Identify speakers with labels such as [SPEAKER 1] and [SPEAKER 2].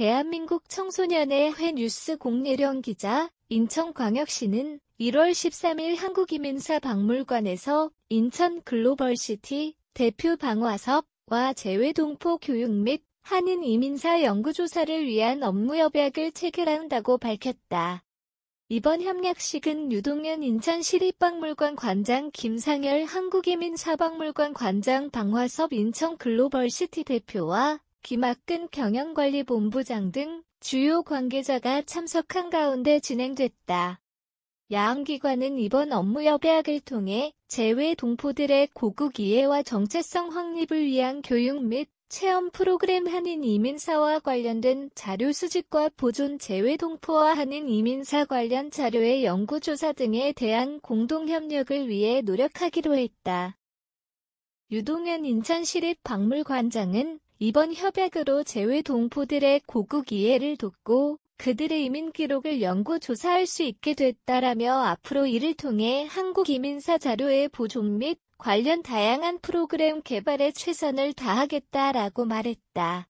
[SPEAKER 1] 대한민국 청소년의 회 뉴스 공예령 기자 인천광역시는 1월 13일 한국이민사 박물관에서 인천 글로벌시티 대표 방화섭과 재외동포 교육 및 한인 이민사 연구조사를 위한 업무협약을 체결한다고 밝혔다. 이번 협약식은 유동현 인천시립박물관 관장 김상열 한국이민사박물관 관장 방화섭 인천 글로벌시티 대표와 김학근 경영관리본부장 등 주요 관계자가 참석한 가운데 진행됐다. 야항기관은 이번 업무 협약을 통해 재외 동포들의 고국 이해와 정체성 확립을 위한 교육 및 체험 프로그램 한인 이민사와 관련된 자료 수집과 보존 재외 동포와 한인 이민사 관련 자료의 연구 조사 등에 대한 공동 협력을 위해 노력하기로 했다. 유동현 인천시립 박물관장은 이번 협약으로 제외 동포들의 고국 이해를 돕고 그들의 이민 기록을 연구 조사할 수 있게 됐다라며 앞으로 이를 통해 한국 이민사 자료의 보존 및 관련 다양한 프로그램 개발에 최선을 다하겠다라고 말했다.